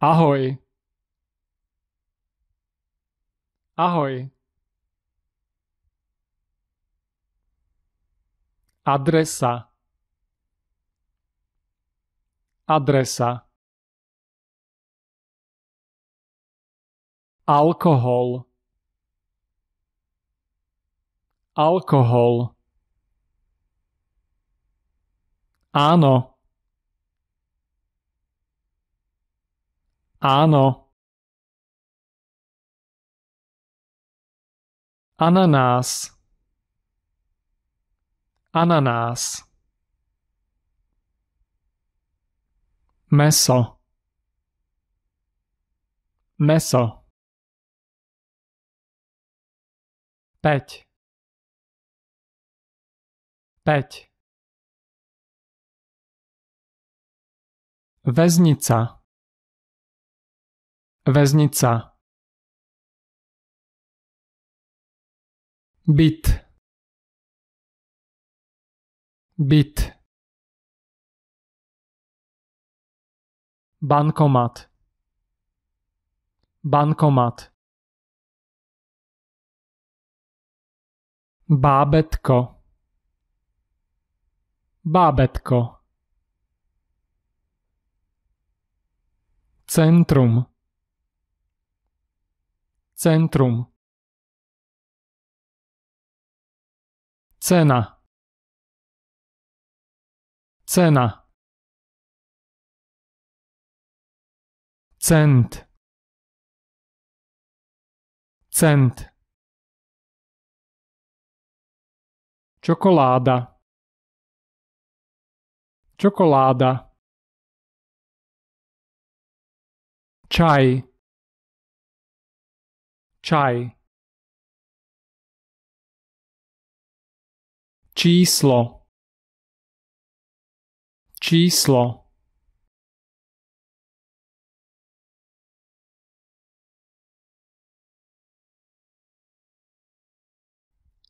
Ahoj. Ahoj. Adresa. Adresa. Alkohol. Alkohol. Áno. Áno. Ananás. Ananás. Meso. Meso. Peť. 5. Väznica Väznica. bit bit Bankomat. Bankomat. babetko babetko Centrum centrum. Cena. Cena. Cent. Cent. Czekolada. Czekolada. Czaj. čaj číslo číslo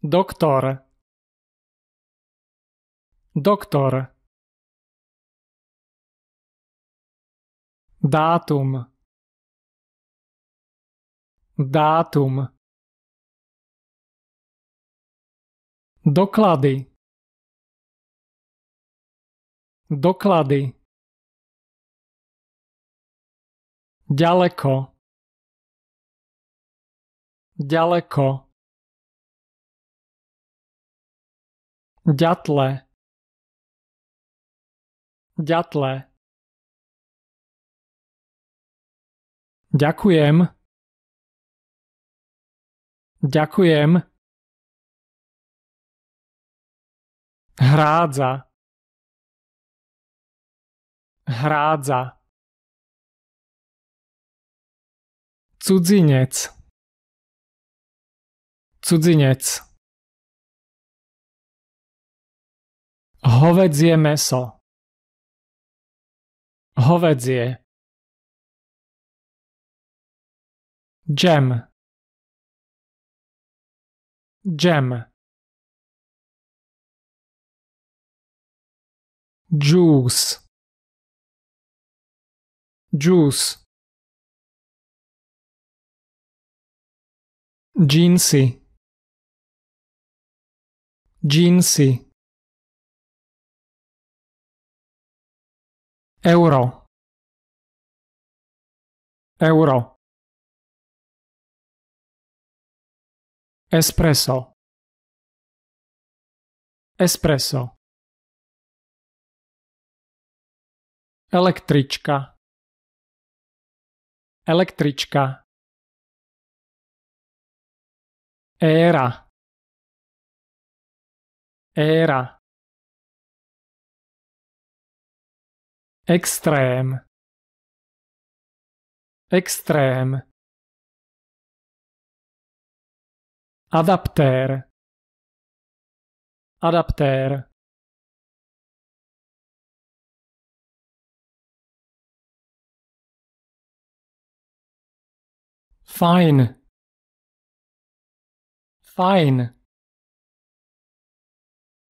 Doktor. Doktor. Dátum. Dátum Doklady Doklady Ďaleko Ďaleko Ďatle Ďatle Ďakujem. Ďakujem. Hrádza. Hrádza. Cudzinec. Cudzinec. Hovedzie meso. Hovedzie. Džem. Gem. Juice. Juice. Ginsi. Ginsi. Euro. Euro. espresso espresso električka električka éra éra extrém extrém Adapter. Adapter. Fine. Fine.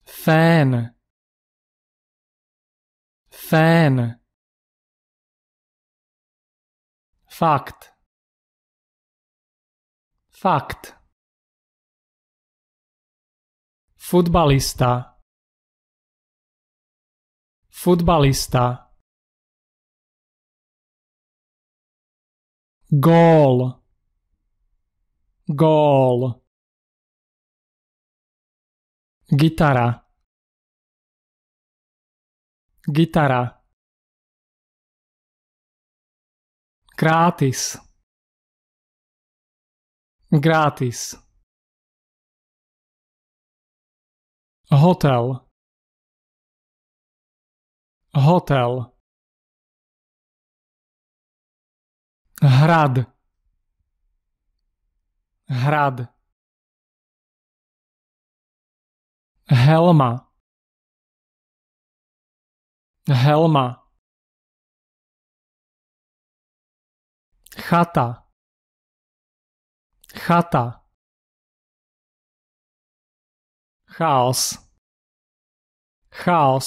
Fan. Fan. Fact. Fact. futbolista, futbolista, gol gol guitarra guitarra grátis grátis hotel hotel hrad hrad helma helma chata chata chaos chaos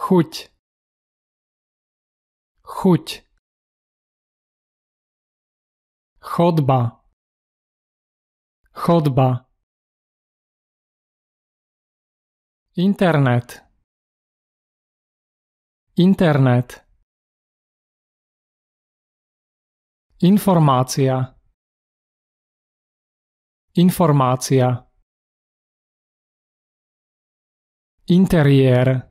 chuť chuť chodba chodba internet internet informácia Informácia Interiér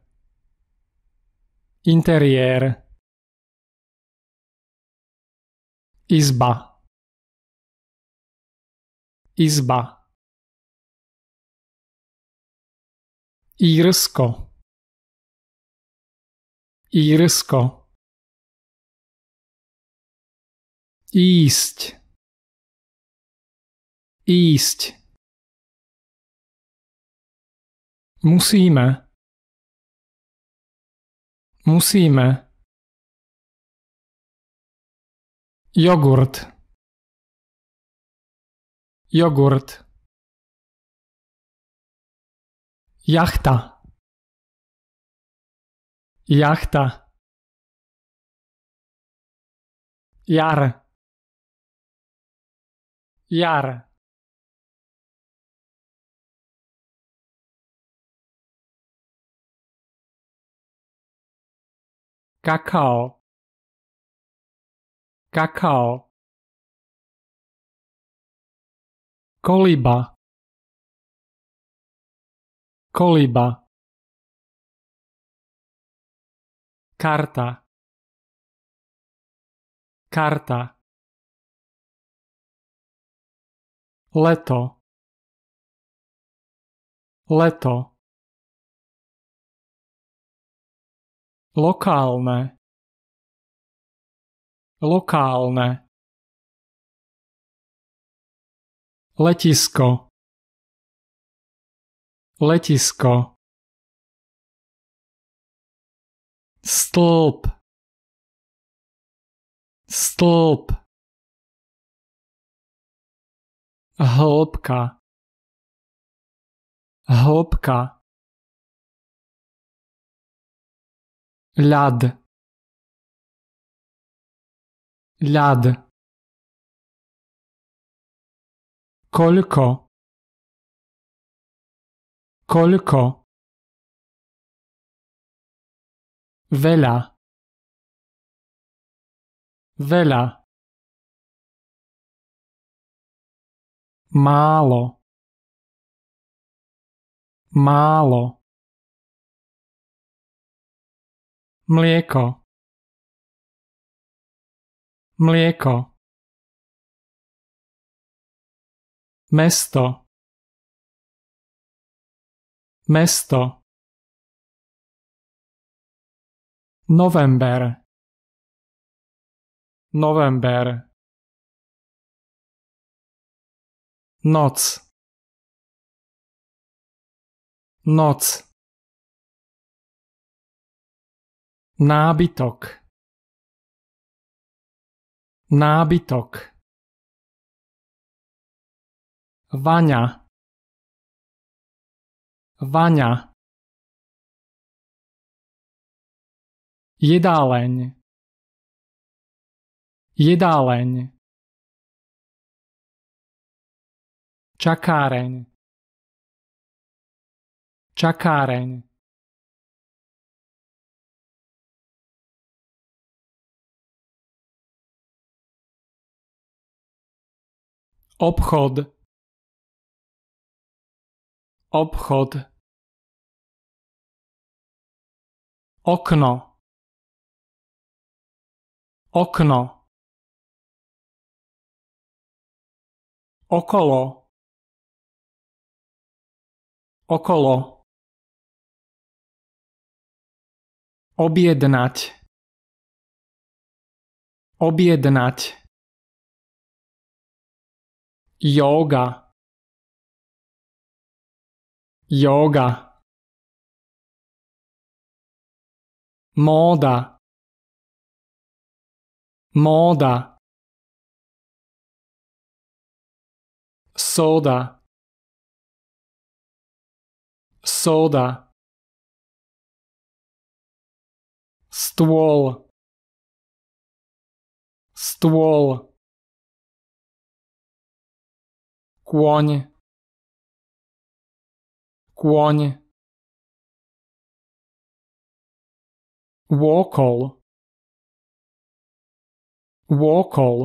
Interiér Izba Izba Írsko Írsko Ísť Ísť. musimy, musimy, Jogurt. Jogurt. Jachta. Jachta. Jar. Jar. kakao kakao koliba koliba karta karta leto leto Lokálne. Lokálne. Letisko. Letisko. Stĺp. Stĺp. Hĺbka. Hĺbka. lad lad kolko kolko wela wela málo málo mlieko mlieko mesto mesto november november noc noc nábytok nábytok vaňa vaňa jedáleň jedáleň čakáreň čakáreň obchod obchod okno okno okolo okolo objednať objednať yoga yoga moda moda soda soda stół, stół kôň kôň Wokol Wokol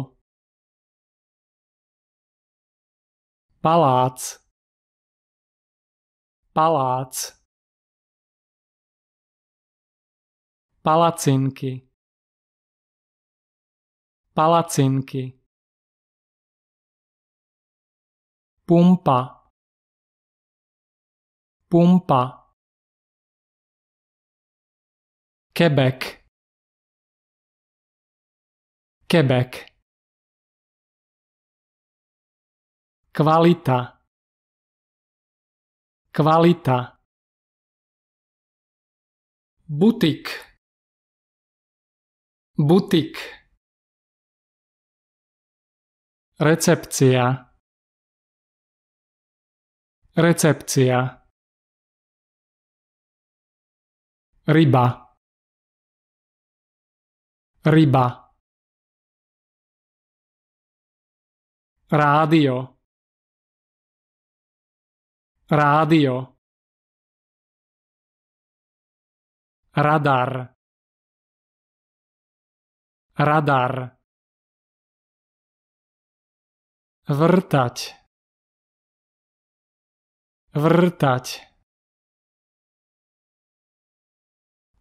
Palác Palác Palacinky Palacinky Pumpa. Pumpa. Quebec. Quebec. Kvalita. Kvalita. Butik. Butik. Recepcia Recepcia Ryba Ryba Rádio Rádio Radar Radar Vrtať Вртать.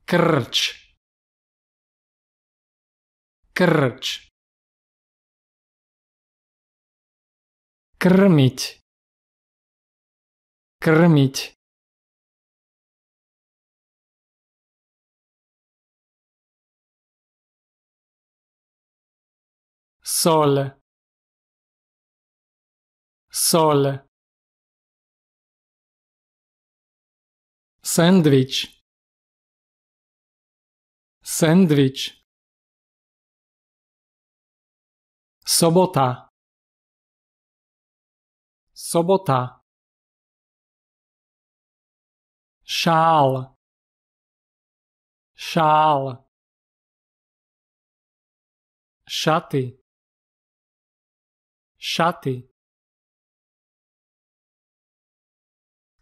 Крч. Крч. Кормить. Кормить. Соль. Соль. Sandwich Sandwich Sobota Sobota Šál Šál Šaty Šaty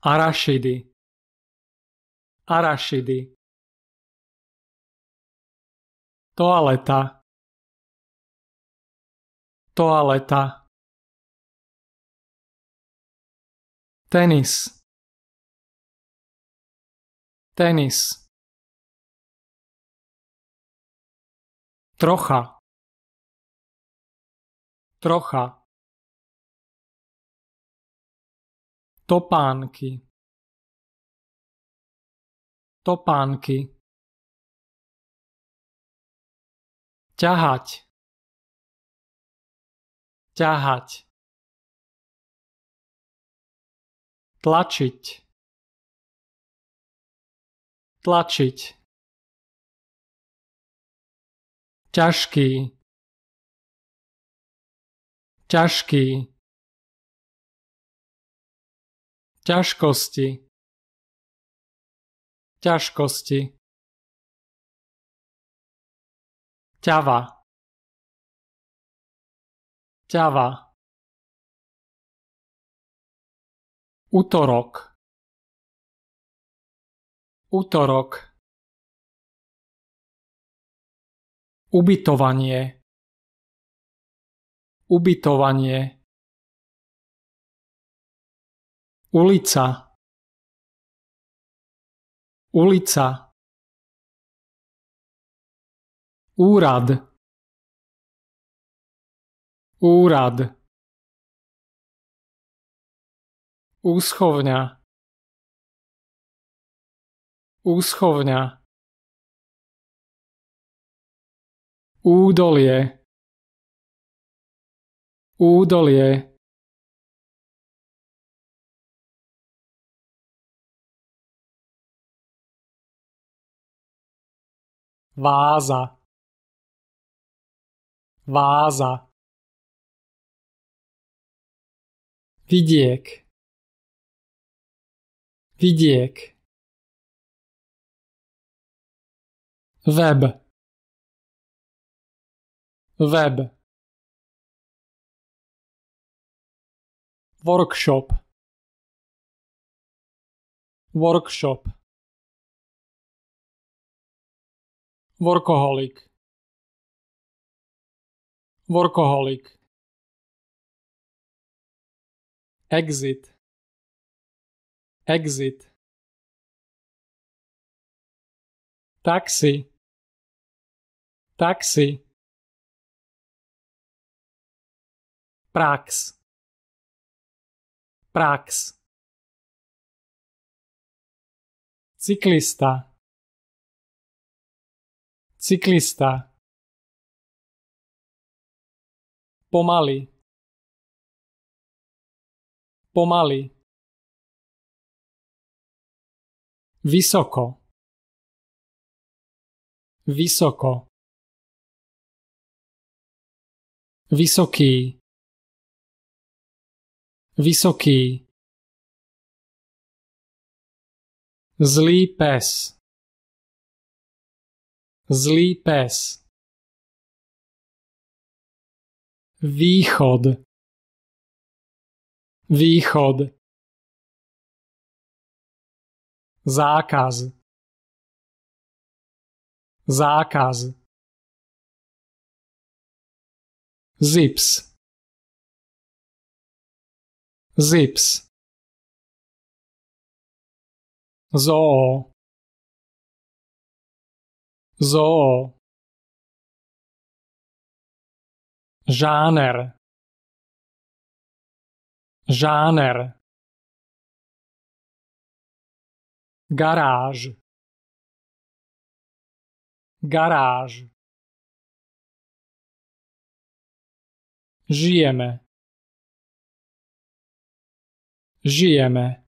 Arašidy Arašidy Toaleta Toaleta Tenis Tenis Trocha Trocha Topánky topánky ťahať ťahať tlačiť tlačiť ťažký ťažký ťažkosti ťažkosti ťava ťava útorok útorok ubytovanie ubytovanie ulica ulica úrad úrad úschovňa úschovňa údolie údolie Váza Váza Vidiek Vidiek Web Web Workshop Workshop Workoholik Workoholik Exit Exit Taxi Taxi Prax Prax cyklista Cyklista Pomaly Pomaly Vysoko Vysoko Vysoký Vysoký Zlý pes Zlý pes. Východ. Východ. Zákaz. Zákaz. Zips. Zips. Zoo zoo žáner žáner garáž garáž žijeme žijeme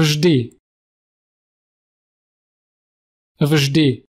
vždy vždy